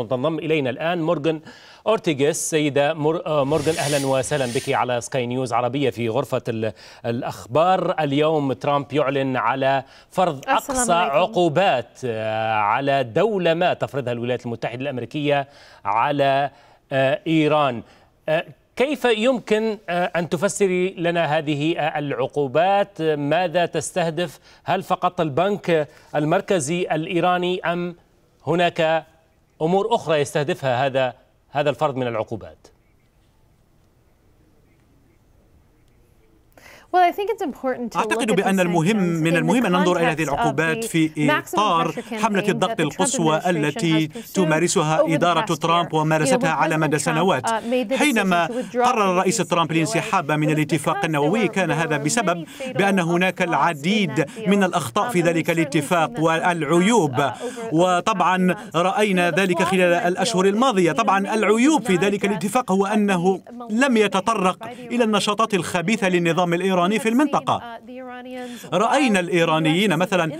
تنضم الينا الان مورجن اورتيغيس سيده مورجن آه، اهلا وسهلا بك على سكاي نيوز عربيه في غرفه الاخبار اليوم ترامب يعلن على فرض اقصى عقوبات آه، على دوله ما تفرضها الولايات المتحده الامريكيه على آه، ايران كيف يمكن ان تفسري لنا هذه العقوبات ماذا تستهدف هل فقط البنك المركزي الايراني ام هناك امور اخرى يستهدفها هذا هذا الفرد من العقوبات أعتقد بأن المهم من المهم أن ننظر إلى هذه العقوبات في إطار حملة الضغط القصوى التي تمارسها إدارة ترامب ومارستها على مدى uh, سنوات حينما قرر الرئيس ترامب e الانسحاب من الاتفاق النووي كان هذا بسبب بأن هناك العديد من um, الأخطاء في ذلك الاتفاق والعيوب uh, وطبعا رأينا ذلك خلال الأشهر الماضية طبعا العيوب في ذلك الاتفاق هو أنه uh, لم يتطرق إلى النشاطات الخبيثة للنظام الإيراني الإيراني في المنطقة رأينا الإيرانيين مثلا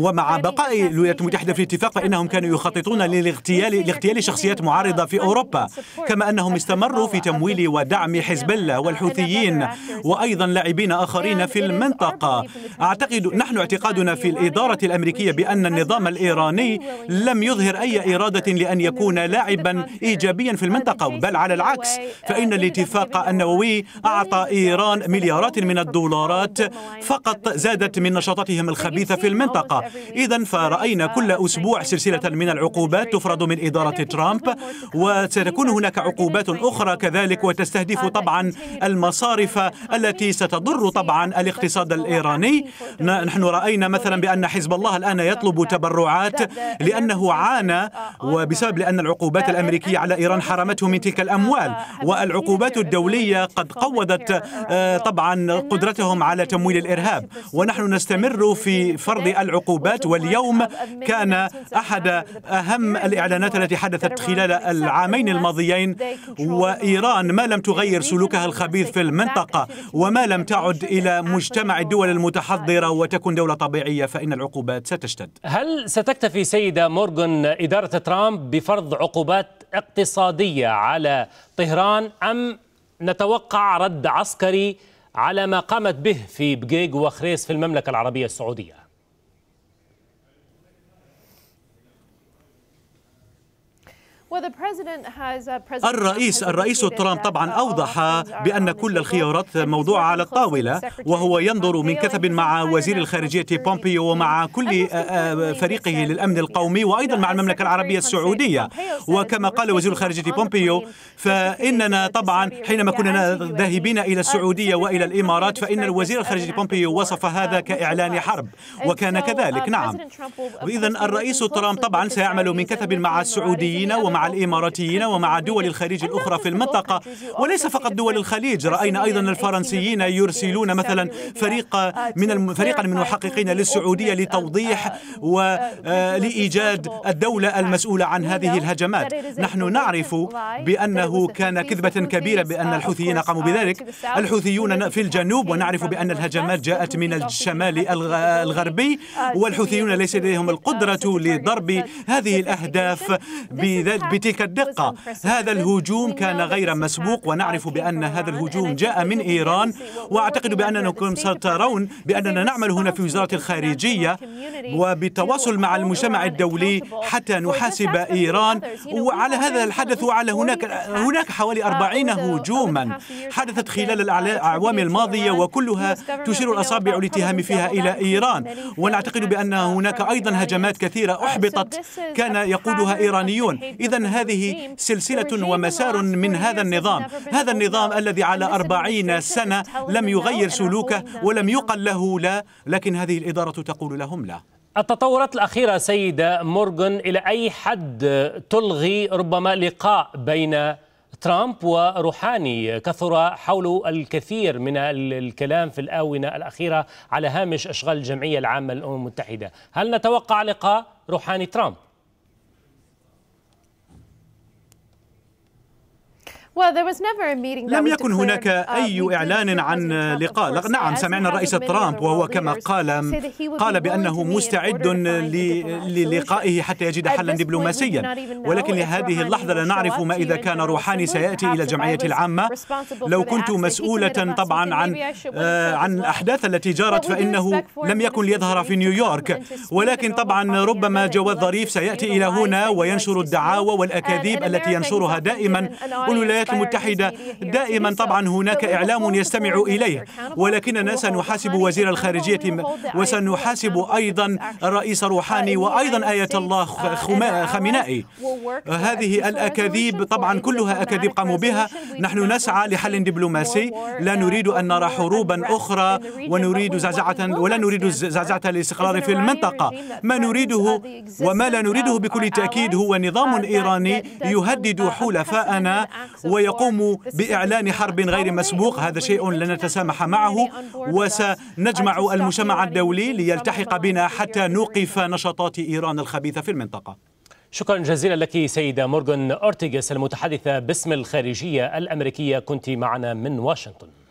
ومع بقاء الولايات المتحدة في الاتفاق فإنهم كانوا يخططون للاغتيال لاغتيال شخصيات معارضة في أوروبا كما أنهم استمروا في تمويل ودعم حزب الله والحوثيين وأيضا لاعبين آخرين في المنطقة أعتقد نحن اعتقادنا في الإدارة الأمريكية بأن النظام الإيراني لم يظهر أي إرادة لأن يكون لاعبا إيجابيا في المنطقة بل على العكس فإن الاتفاق النووي أعطى إيران مليارات من من الدولارات فقط زادت من نشاطاتهم الخبيثة في المنطقة إذا فرأينا كل أسبوع سلسلة من العقوبات تفرض من إدارة ترامب وستكون هناك عقوبات أخرى كذلك وتستهدف طبعا المصارف التي ستضر طبعا الاقتصاد الإيراني نحن رأينا مثلا بأن حزب الله الآن يطلب تبرعات لأنه عانى وبسبب لأن العقوبات الأمريكية على إيران حرمته من تلك الأموال والعقوبات الدولية قد قوضت آه، طبعا قدرتهم على تمويل الإرهاب ونحن نستمر في فرض العقوبات واليوم كان أحد أهم الإعلانات التي حدثت خلال العامين الماضيين وإيران ما لم تغير سلوكها الخبيث في المنطقة وما لم تعد إلى مجتمع الدول المتحضرة وتكون دولة طبيعية فإن العقوبات ستشتد هل ستكتفي سيدة مورغون إدارة ترامب بفرض عقوبات اقتصادية على طهران أم نتوقع رد عسكري على ما قامت به في بجيج وخريس في المملكة العربية السعودية Uh, الرئيس الرئيس ترامب uh, طبعا أوضح بأن كل الخيارات موضوعة على الطاولة وهو ينظر من كثب مع وزير الخارجية بومبيو ومع كل آه، آه، فريقه للأمن القومي وأيضا مع المملكة العربية السعودية وكما قال وزير الخارجية بومبيو فإننا طبعا حينما كنا ذاهبين إلى السعودية وإلى الإمارات فإن الوزير الخارجية بومبيو وصف هذا كإعلان حرب وكان uh, كذلك نعم إذا الرئيس ترامب طبعا سيعمل من كثب مع السعوديين ومع مع الإماراتيين ومع دول الخليج الأخرى في المنطقة وليس فقط دول الخليج رأينا أيضا الفرنسيين يرسلون مثلا فريق من فريقا من المحققين للسعودية لتوضيح ولإيجاد آه، الدولة المسؤولة عن هذه الهجمات نحن نعرف بأنه كان كذبة كبيرة بأن الحوثيين قاموا بذلك الحوثيون في الجنوب ونعرف بأن الهجمات جاءت من الشمال الغربي والحوثيون ليس لديهم القدرة لضرب هذه الأهداف بذلك بتلك الدقة هذا الهجوم كان غير مسبوق ونعرف بأن هذا الهجوم جاء من إيران وأعتقد بأنكم سترون بأننا نعمل هنا في وزارة الخارجية وبالتواصل مع المجتمع الدولي حتى نحاسب إيران وعلى هذا الحدث وعلى هناك هناك حوالي 40 هجوما حدثت خلال الأعوام الماضية وكلها تشير الأصابع الاتهام فيها إلى إيران ونعتقد بأن هناك أيضا هجمات كثيرة uh, أحبطت كان يقودها إيرانيون إذا إذا هذه سلسلة ومسار من هذا النظام هذا النظام الذي على أربعين سنة لم يغير سلوكه ولم يقل له لا لكن هذه الإدارة تقول لهم لا التطورات الأخيرة سيدة مورغن إلى أي حد تلغي ربما لقاء بين ترامب وروحاني كثر حول الكثير من الكلام في الآونة الأخيرة على هامش أشغال الجمعية العامة للأمم المتحدة هل نتوقع لقاء روحاني ترامب؟ لم يكن هناك uh, أي إعلان عن لقاء نعم سمعنا الرئيس ترامب وهو كما قال قال بأنه مستعد للقائه حتى يجد حلا دبلوماسيا ولكن لهذه اللحظة لا نعرف ما إذا كان روحاني سيأتي إلى الجمعية العامة لو كنت مسؤولة طبعا عن آه، عن الأحداث التي جرت فإنه لم يكن ليظهر في نيويورك ولكن طبعا ربما جواد ظريف سيأتي إلى هنا وينشر الدعاوى والأكاذيب التي ينشرها دائما الولايات الولايات المتحدة دائما طبعا هناك إعلام يستمع إليه ولكننا سنحاسب وزير الخارجية وسنحاسب أيضا الرئيس روحاني وأيضا آية الله خمينائي هذه الأكاذيب طبعا كلها أكاذيب قاموا بها نحن نسعى لحل دبلوماسي لا نريد أن نرى حروبا أخرى ونريد زعزعة ولا نريد زعزعة الاستقرار في المنطقة ما نريده وما لا نريده بكل تأكيد هو نظام إيراني يهدد حلفاءنا ويقوم بإعلان حرب غير مسبوق هذا شيء لن نتسامح معه وسنجمع المجتمع الدولي ليلتحق بنا حتى نوقف نشاطات إيران الخبيثة في المنطقة شكرا جزيلا لك سيدة مورغان أورتيغس المتحدثة باسم الخارجية الأمريكية كنت معنا من واشنطن